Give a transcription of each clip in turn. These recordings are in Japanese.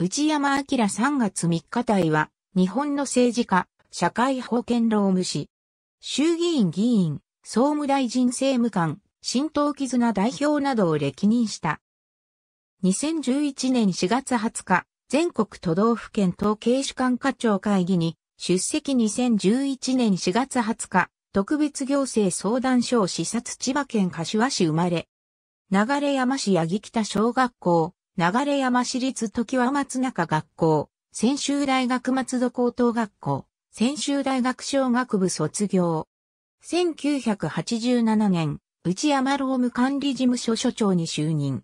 内山明3月3日隊は、日本の政治家、社会保険労務士、衆議院議員、総務大臣政務官、新党絆代表などを歴任した。2011年4月20日、全国都道府県統計主管課長会議に出席2011年4月20日、特別行政相談所を視察千葉県柏市生まれ、流山市八木北小学校、流山市立時は松中学校、専修大学松戸高等学校、専修大学小学部卒業。1987年、内山労務管理事務所所長に就任。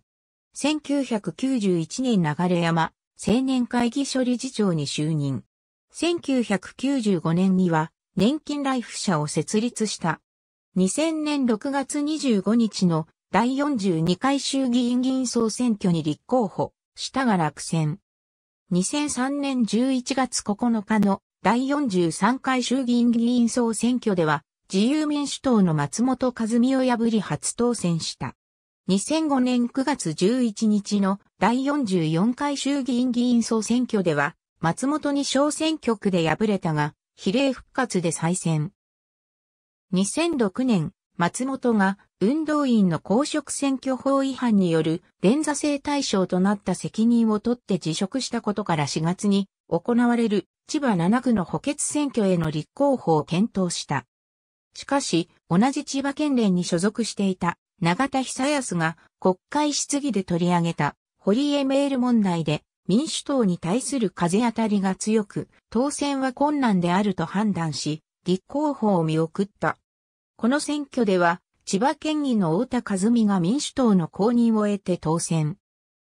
1991年流山青年会議所理事長に就任。1995年には年金ライフ社を設立した。2000年6月25日の第42回衆議院議員総選挙に立候補したが落選。2003年11月9日の第43回衆議院議員総選挙では自由民主党の松本和美を破り初当選した。2005年9月11日の第44回衆議院議員総選挙では、松本に小選挙区で敗れたが、比例復活で再選。2006年松本が運動員の公職選挙法違反による連座制対象となった責任を取って辞職したことから4月に行われる千葉7区の補欠選挙への立候補を検討した。しかし、同じ千葉県連に所属していた永田久康が国会質疑で取り上げた堀江メール問題で民主党に対する風当たりが強く当選は困難であると判断し、立候補を見送った。この選挙では、千葉県議の太田和美が民主党の公認を得て当選。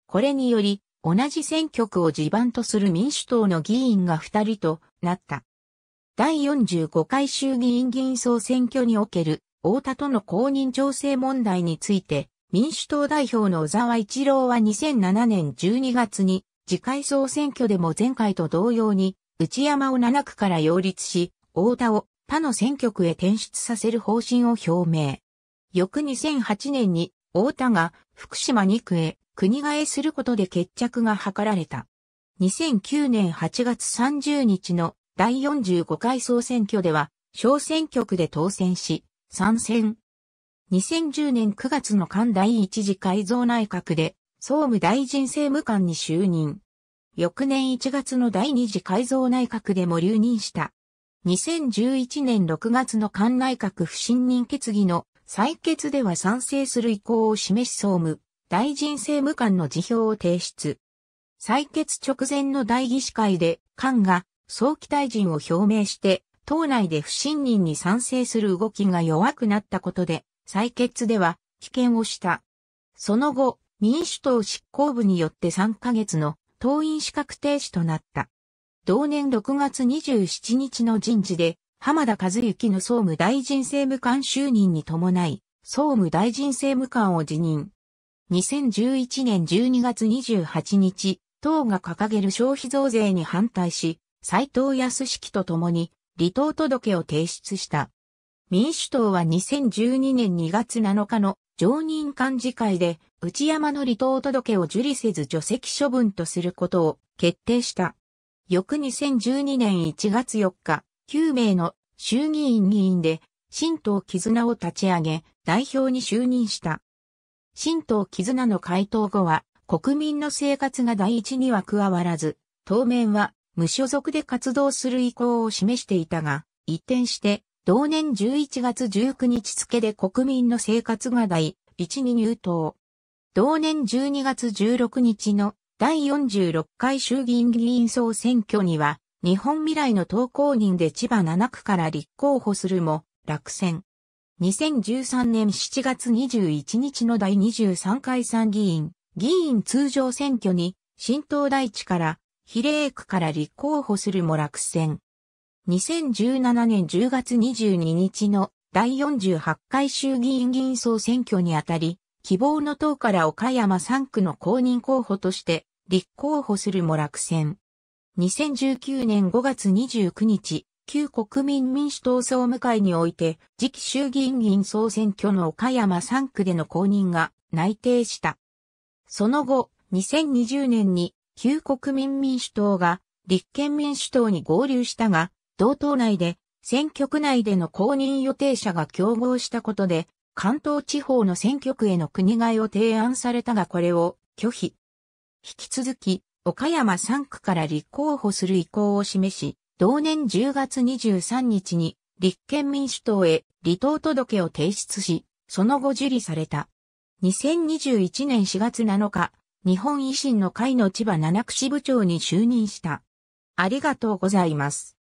これにより、同じ選挙区を地盤とする民主党の議員が2人となった。第45回衆議院議員総選挙における太田との公認情勢問題について、民主党代表の小沢一郎は2007年12月に、次回総選挙でも前回と同様に、内山を7区から擁立し、太田を他の選挙区へ転出させる方針を表明。翌2008年に、太田が福島2区へ国替えすることで決着が図られた。2009年8月30日の第45回総選挙では、小選挙区で当選し、参戦。2010年9月の関第一次改造内閣で、総務大臣政務官に就任。翌年1月の第二次改造内閣でも留任した。2011年6月の菅内閣不信任決議の採決では賛成する意向を示し総務、大臣政務官の辞表を提出。採決直前の大議士会で、官が早期退陣を表明して、党内で不信任に賛成する動きが弱くなったことで、採決では棄権をした。その後、民主党執行部によって3ヶ月の党員資格停止となった。同年6月27日の人事で、浜田和幸の総務大臣政務官就任に伴い、総務大臣政務官を辞任。2011年12月28日、党が掲げる消費増税に反対し、斎藤康式と共に離党届を提出した。民主党は2012年2月7日の常任幹事会で内山の離党届を受理せず除籍処分とすることを決定した。翌2012年1月4日、9名の衆議院議員で、新党絆を立ち上げ、代表に就任した。新党絆の回答後は、国民の生活が第一には加わらず、当面は無所属で活動する意向を示していたが、一転して、同年11月19日付で国民の生活が第一に入党。同年12月16日の第46回衆議院議員総選挙には、日本未来の投公人で千葉7区から立候補するも、落選。2013年7月21日の第23回参議院、議員通常選挙に、新党大地から、比例区から立候補するも落選。2017年10月22日の第48回衆議院議員総選挙にあたり、希望の党から岡山3区の公認候補として立候補するも落選。2019年5月29日、旧国民民主党総務会において、次期衆議院議員総選挙の岡山3区での公認が内定した。その後、2020年に旧国民民主党が立憲民主党に合流したが、同党内で選挙区内での公認予定者が競合したことで、関東地方の選挙区への国替えを提案されたがこれを拒否。引き続き、岡山3区から立候補する意向を示し、同年10月23日に立憲民主党へ離党届を提出し、その後受理された。2021年4月7日、日本維新の会の千葉七区支部長に就任した。ありがとうございます。